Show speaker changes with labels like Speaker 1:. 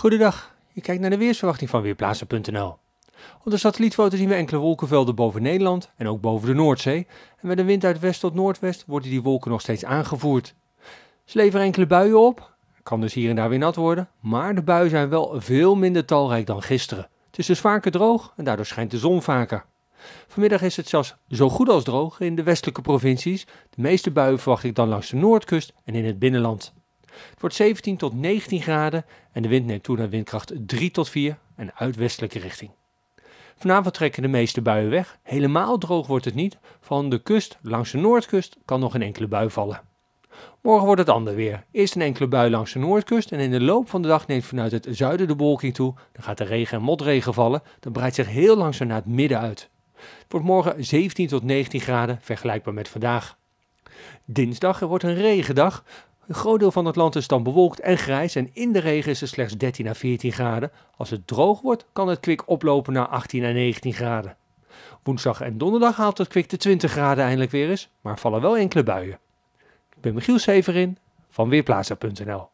Speaker 1: Goedendag, je kijkt naar de weersverwachting van Weerplaatsen.nl. Op de satellietfoto zien we enkele wolkenvelden boven Nederland en ook boven de Noordzee. En met een wind uit west tot noordwest worden die wolken nog steeds aangevoerd. Ze leveren enkele buien op, kan dus hier en daar weer nat worden, maar de buien zijn wel veel minder talrijk dan gisteren. Het is dus vaker droog en daardoor schijnt de zon vaker. Vanmiddag is het zelfs zo goed als droog in de westelijke provincies. De meeste buien verwacht ik dan langs de noordkust en in het binnenland. Het wordt 17 tot 19 graden en de wind neemt toe naar windkracht 3 tot 4 en uitwestelijke richting. Vanavond trekken de meeste buien weg. Helemaal droog wordt het niet. Van de kust langs de noordkust kan nog een enkele bui vallen. Morgen wordt het ander weer. Eerst een enkele bui langs de noordkust en in de loop van de dag neemt vanuit het zuiden de bewolking toe. Dan gaat de regen en motregen vallen. Dan breidt zich heel langzaam naar het midden uit. Het wordt morgen 17 tot 19 graden, vergelijkbaar met vandaag. Dinsdag wordt een regendag. Een groot deel van het land is dan bewolkt en grijs en in de regen is het slechts 13 à 14 graden. Als het droog wordt, kan het kwik oplopen naar 18 à 19 graden. Woensdag en donderdag haalt het kwik de 20 graden eindelijk weer eens, maar vallen wel enkele buien. Ik ben Michiel Severin van Weerplaza.nl